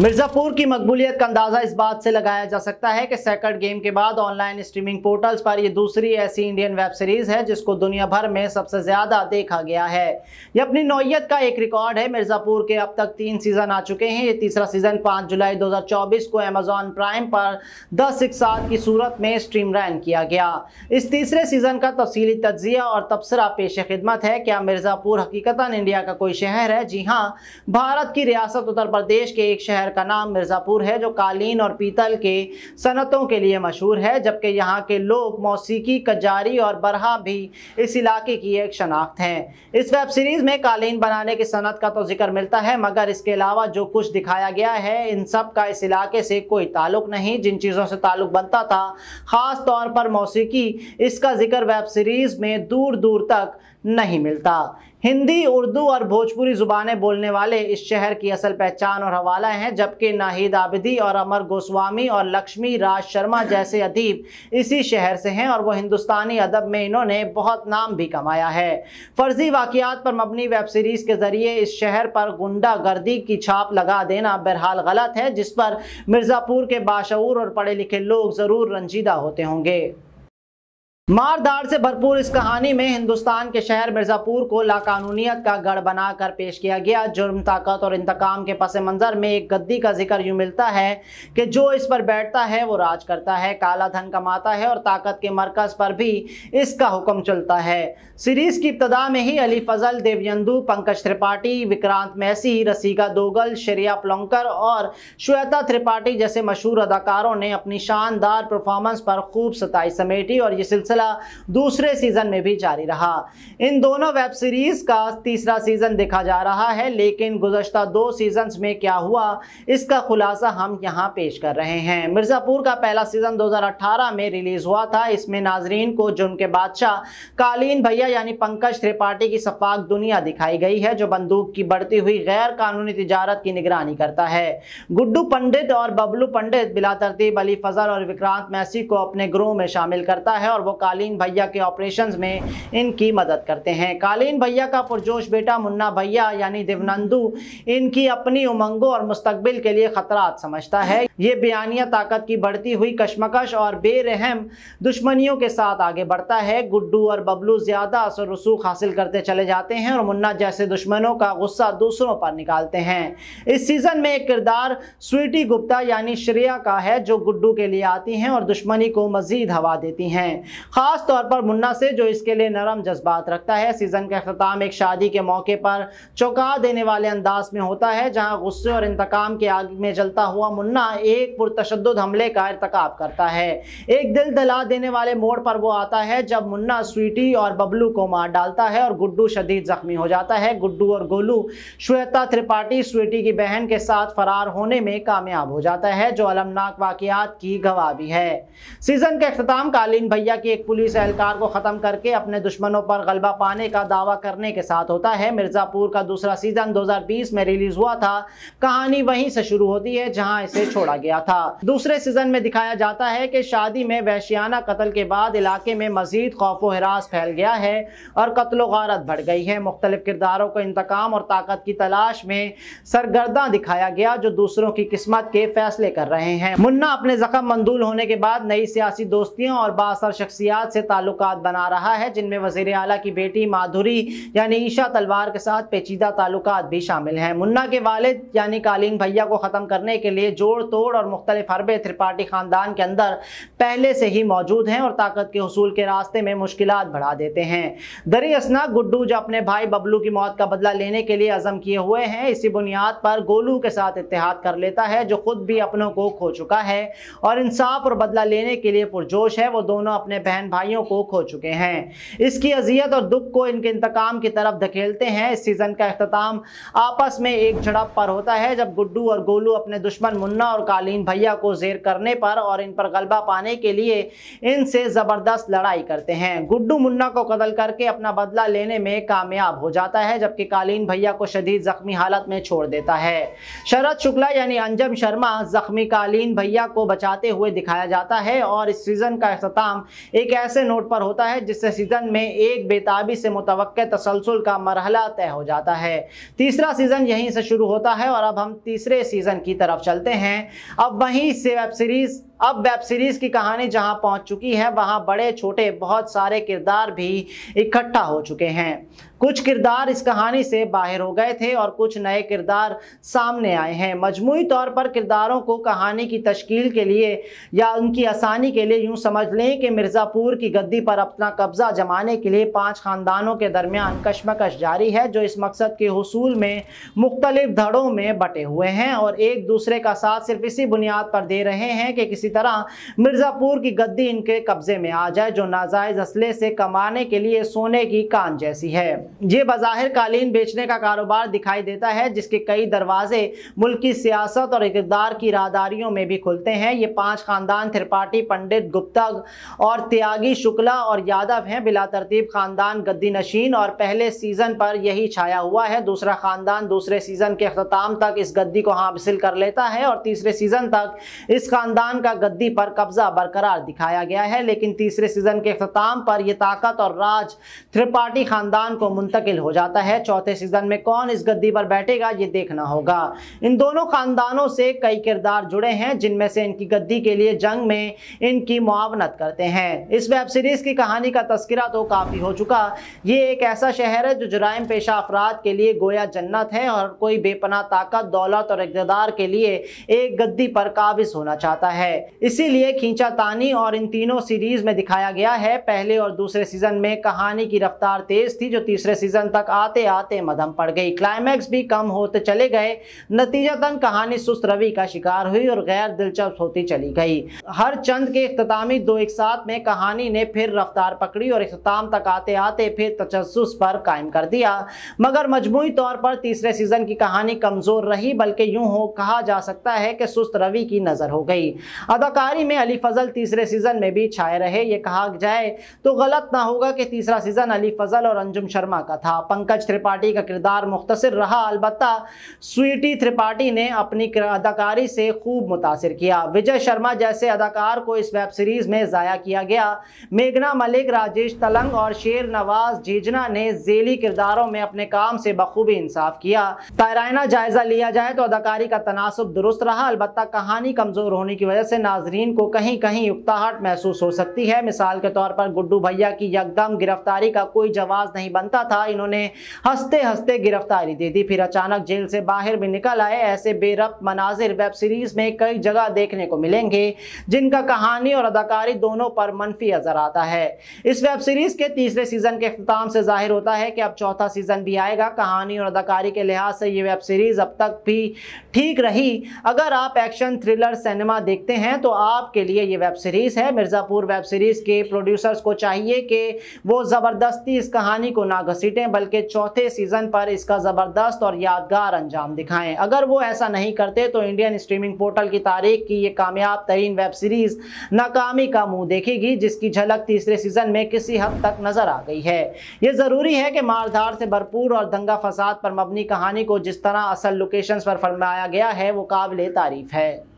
मिर्ज़ापुर की मकबूलियत का अंदाज़ा इस बात से लगाया जा सकता है कि सेकंड गेम के बाद ऑनलाइन स्ट्रीमिंग पोर्टल्स पर यह दूसरी ऐसी इंडियन वेब सीरीज़ है जिसको दुनिया भर में सबसे ज़्यादा देखा गया है यह अपनी नौीयत का एक रिकॉर्ड है मिर्ज़ापुर के अब तक तीन सीज़न आ चुके हैं ये तीसरा सीज़न पाँच जुलाई दो को अमेज़ॉन प्राइम पर दस एक सात की सूरत में स्ट्रीम रैन किया गया इस तीसरे सीज़न का तफसी तजिया और तबसरा पेश खिदमत है क्या मिर्ज़ापुर हकीकता इंडिया का कोई शहर है जी हाँ भारत की रियासत उत्तर प्रदेश के एक शहर शहर का नाम मिर्ज़ापुर है जो कालीन और पीतल के सनतों के लिए मशहूर है जबकि यहाँ के लोग मौसीकी कजारी और बरहा भी इस इलाके की एक शनाख्त हैं इस वेब सीरीज़ में कालीन बनाने की सनत का तो जिक्र मिलता है मगर इसके अलावा जो कुछ दिखाया गया है इन सब का इस इलाके से कोई ताल्लुक नहीं जिन चीज़ों से ताल्लुक बनता था ख़ास तौर पर मौसीकी इसका जिक्र वेब सीरीज़ में दूर दूर तक नहीं मिलता हिंदी उर्दू और भोजपुरी जुबानें बोलने वाले इस शहर की असल पहचान और हवाला हैं जबकि नाहिद आबिदी और अमर गोस्वामी और लक्ष्मी राज शर्मा जैसे अदीब इसी शहर से हैं और वो हिंदुस्तानी अदब में इन्होंने बहुत नाम भी कमाया है फर्जी वाक़ात पर मबनी वेब सीरीज़ के ज़रिए इस शहर पर गुंडा गर्दी की छाप लगा देना बहरहाल गलत है जिस पर मिर्ज़ापुर के बाशूर और पढ़े लिखे लोग ज़रूर रंजीदा होते होंगे मारदार से भरपूर इस कहानी में हिंदुस्तान के शहर मिर्जापुर को लाकानूनीत का गढ़ बनाकर पेश किया गया जुर्म ताकत और इंतकाम के पस मंजर में एक गद्दी का जिक्र यूं मिलता है कि जो इस पर बैठता है वो राज करता है काला धन कमाता है और ताकत के मरकज पर भी इसका हुक्म चलता है सीरीज की इब्तदा में ही अली फजल देवयंदू पंकज त्रिपाठी विक्रांत मैसी रसीका दोगल शरिया प्लंकर और श्वेता त्रिपाठी जैसे मशहूर अदाकारों ने अपनी शानदार परफॉर्मेंस पर खूब सताई समेटी और ये सिलसिला सिलसिला दूसरे सीजन में भी जारी रहा इन दोनों वेब सीरीज का तीसरा सीजन देखा जा रहा है लेकिन गुजशत दो सीजन में क्या हुआ इसका खुलासा हम यहाँ पेश कर रहे हैं मिर्ज़ापुर का पहला सीजन 2018 में रिलीज हुआ था इसमें नाजरीन को जुर्म के बादशाह कालीन भैया यानी पंकज त्रिपाठी की सफाक दुनिया दिखाई गई है जो बंदूक की बढ़ती हुई गैर कानूनी तजारत की निगरानी करता है गुड्डू पंडित और बबलू पंडित बिला तरतीब अली फजल और विक्रांत मैसी को अपने ग्रोह में शामिल करता है और वो कालीन भैया के ऑपरेशंस में इनकी मदद करते हैं कालीन भैया का पुरजोश बेटा मुन्ना भैया यानी देवनंदू इनकी अपनी उमंगों और मुस्तबिल के लिए ख़तरा समझता है ये बयानिया ताकत की बढ़ती हुई कशमकश और बेरहम दुश्मनियों के साथ आगे बढ़ता है गुड्डू और बबलू ज़्यादा असर रसूख हासिल करते चले जाते हैं और मुन्ना जैसे दुश्मनों का गुस्सा दूसरों पर निकालते हैं इस सीज़न में एक किरदार स्वीटी गुप्ता यानी श्रेया का है जो गुड्डू के लिए आती हैं और दुश्मनी को मज़ीद हवा देती हैं ख़ास तौर पर मुन्ना से जो इसके लिए नरम जज्बात रखता है सीज़न का अख्ताम एक शादी के मौके पर चौंका देने वाले अंदाज में होता है जहाँ गुस्से और इंतकाम के आग में जलता हुआ मुन्ना एक पुरतशद हमले का इरतकब करता है एक दिल दला देने वाले मोड़ पर वो आता है जब मुन्ना स्वीटी और बबलू को मार डालता है और गुड्डू शदीद जख्मी हो जाता है गुड्डू और गोलू श्वेता त्रिपाठी स्वीटी की बहन के साथ फरार होने में कामयाब हो जाता है जो अलमनाक वाकियात की गवाह भी है सीजन के अख्ताम कालीन भैया की एक पुलिस एहलकार को ख़त्म करके अपने दुश्मनों पर गलबा पाने का दावा करने के साथ होता है मिर्ज़ापुर का दूसरा सीज़न दो में रिलीज़ हुआ था कहानी वहीं से शुरू होती है जहां इसे छोड़ा गया था दूसरे सीजन में दिखाया जाता है कि शादी में वैशियाना कत्ल के बाद इलाके में मजीद खौफ हरास फैल गया है और कत्लो गारत बढ़ गई है मुख्तलिफ किरदारों को इंतकाम और ताकत की तलाश में सरगर्दा दिखाया गया जो दूसरों की किस्मत के फैसले कर रहे हैं मुन्ना अपने जख्म मंदूल होने के बाद नई सियासी दोस्तियों और बासर शख्सियात से ताल्लुक बना रहा है जिनमें वजीर अला की बेटी माधुरी यानी ईशा तलवार के साथ पेचीदा ताल्लुक भी शामिल हैं मुन्ना के वालिद यानी कालीन भैया को ख़त्म करने के लिए जोड़ तोड़ जोड़ और मुख्तलिफ हरबे त्रिपाठी ख़ानदान के अंदर पहले से ही मौजूद हैं और ताकत के हसूल के रास्ते में मुश्किल बढ़ा देते हैं दरी असना गुड्डू जो अपने भाई बबलू की मौत का बदला लेने के लिए अज़म किए हुए हैं इसी बुनियाद पर गोलू के साथ इतिहाद कर लेता है जो खुद भी अपनों को खो चुका है और इंसाफ और बदला लेने के लिए पुरजोश है वो दोनों अपने बहन भाइयों को खो चुके हैं इसकी अजियत और दुख को इनके इंतकाम की तरफ धकेलते हैं इस सीज़न का अख्ताम आपस में एक झड़प पर होता है जब गुड्डू और गोलू अपने दुश्मन मुन्ना और कालीन भैया को जेर करने पर और इन पर गलबा पाने के लिए इनसे ज़बरदस्त लड़ाई करते हैं गुड्डू मुन्ना को कदल करके अपना बदला लेने में कामयाब हो जाता है जबकि कालीन भैया को शदीद ज़ख्मी हालत में छोड़ देता है शरद शुक्ला यानी अंजम शर्मा ज़ख्मी कालीन भैया को बचाते हुए दिखाया जाता है और इस सीज़न का अख्ताम एक ऐसे नोट पर होता है जिससे सीज़न में एक बेताबी से मुतव तसलसल का मरहला तय हो जाता है तीसरा सीज़न यहीं से शुरू होता है और अब हम तीसरे सीज़न की तरफ चलते हैं अब वहीं से वेब सीरीज़ अब वेब सीरीज की कहानी जहां पहुंच चुकी है वहां बड़े छोटे बहुत सारे किरदार भी इकट्ठा हो चुके हैं कुछ किरदार इस कहानी से बाहर हो गए थे और कुछ नए किरदार सामने आए हैं मजमू तौर पर किरदारों को कहानी की तश्कील के लिए या उनकी आसानी के लिए यूं समझ लें कि मिर्ज़ापुर की गद्दी पर अपना कब्ज़ा जमाने के लिए पांच ख़ानदानों के दरमियान कश्मकश जारी है जो इस मकसद के हसूल में मुख्तलिफ धड़ों में बटे हुए हैं और एक दूसरे का साथ सिर्फ इसी बुनियाद पर दे रहे हैं कि किसी किसी तरह मिर्ज़ापुर की गद्दी इनके कब्जे में आ जाए जो नाजायज असले से कमाने के लिए सोने की कान जैसी है ये बज़ाहिर कालीन बेचने का कारोबार दिखाई देता है जिसके कई दरवाजे मुल्क की सियासत और इकदार की रादारियों में भी खुलते हैं ये पांच खानदान त्रिपाठी पंडित गुप्ता और त्यागी शुक्ला और यादव हैं बिला तरतीब खानदान गद्दी नशीन और पहले सीज़न पर यही छाया हुआ है दूसरा खानदान दूसरे सीज़न के अख्ताम तक इस गद्दी को हासिल कर लेता है और तीसरे सीज़न तक इस खानदान का गद्दी पर कब्जा बरकरार दिखाया गया है लेकिन तीसरे सीजन के अख्ताम पर यह ताकत और राज त्रिपाठी खानदान को मुंतकिल हो जाता है चौथे सीजन में कौन इस गद्दी पर बैठेगा ये देखना होगा इन दोनों खानदानों से कई किरदार जुड़े हैं जिनमें से इनकी गद्दी के लिए जंग में इनकी मुआवनत करते हैं इस वेब सीरीज की कहानी का तस्करा तो काफ़ी हो चुका ये एक ऐसा शहर है जो जराइम पेशा अफराद के लिए गोया जन्नत है और कोई बेपना ताकत दौलत और इकदार के लिए एक गद्दी पर काबिज होना चाहता है इसीलिए खींचातानी और इन तीनों सीरीज में दिखाया गया है पहले और दूसरे सीजन में कहानी की रफ्तार तेज थी जो तीसरे सीजन तक आते आते मदम पड़ गई क्लाइमैक्स भी कम होते चले गए नतीजतन कहानी सुस्त रवि का शिकार हुई और गैर दिलचस्प होती चली गई हर चंद के अख्तामी दो एक साथ में कहानी ने फिर रफ्तार पकड़ी और अख्ताम तक आते आते फिर तजस पर कायम कर दिया मगर मजमू तौर पर तीसरे सीजन की कहानी कमजोर रही बल्कि यूं हो कहा जा सकता है कि सुस्त रवि की नजर हो गई अदाकारी में अली फजल तीसरे सीजन में भी छाए रहे ये कहा जाए तो गलत ना होगा कि तीसरा सीजन अली फजल और अंजुम शर्मा का था पंकज त्रिपाठी का किरदार मुख्तर रहा अलबत् स्वीटी त्रिपाठी ने अपनी अदाकारी से खूब मुतासर किया विजय शर्मा जैसे अदाकार को इस वेब सीरीज में ज़ाया किया गया मेघना मलिक राजेश तलंग और शेर नवाज जीजना ने जेली किरदारों में अपने काम से बखूबी इंसाफ किया तायराना जायजा लिया जाए तो अदाकारी का तनासब दुरुस्त रहा अलबत् कहानी कमज़ोर होने की वजह से नाजरीन को कहीं कहीं उकताहट महसूस हो सकती है मिसाल के तौर पर गुड्डू भैया की यकदम गिरफ्तारी का कोई जवाब नहीं बनता था इन्होंने हंसते हंसते गिरफ्तारी दे दी फिर अचानक जेल से बाहर भी निकल आए ऐसे बेरब मनाजिर वेब सीरीज़ में कई जगह देखने को मिलेंगे जिनका कहानी और अदाकारी दोनों पर मनफी नज़र आता है इस वेब सीरीज़ के तीसरे सीज़न के अख्ताम से जाहिर होता है कि अब चौथा सीज़न भी आएगा कहानी और अदाकारी के लिहाज से ये वेब सीरीज़ अब तक भी ठीक रही अगर आप एक्शन थ्रिलर सिनेमा देखते हैं हैं तो आपके लिए ये वेब सीरीज़ है मिर्ज़ापुर वेब सीरीज़ के प्रोड्यूसर्स को चाहिए कि वो ज़बरदस्ती इस कहानी को ना घसीटें बल्कि चौथे सीज़न पर इसका ज़बरदस्त और यादगार अंजाम दिखाएं अगर वो ऐसा नहीं करते तो इंडियन स्ट्रीमिंग पोर्टल की तारीख की ये कामयाब तरीन वेब सीरीज़ नाकामी का मुँह देखेगी जिसकी झलक तीसरे सीज़न में किसी हद तक नज़र आ गई है ये ज़रूरी है कि मारधार से भरपूर और दंगा फसाद पर मबनी कहानी को जिस तरह असल लोकेशंस पर फरमाया गया है वो काबिल तारीफ है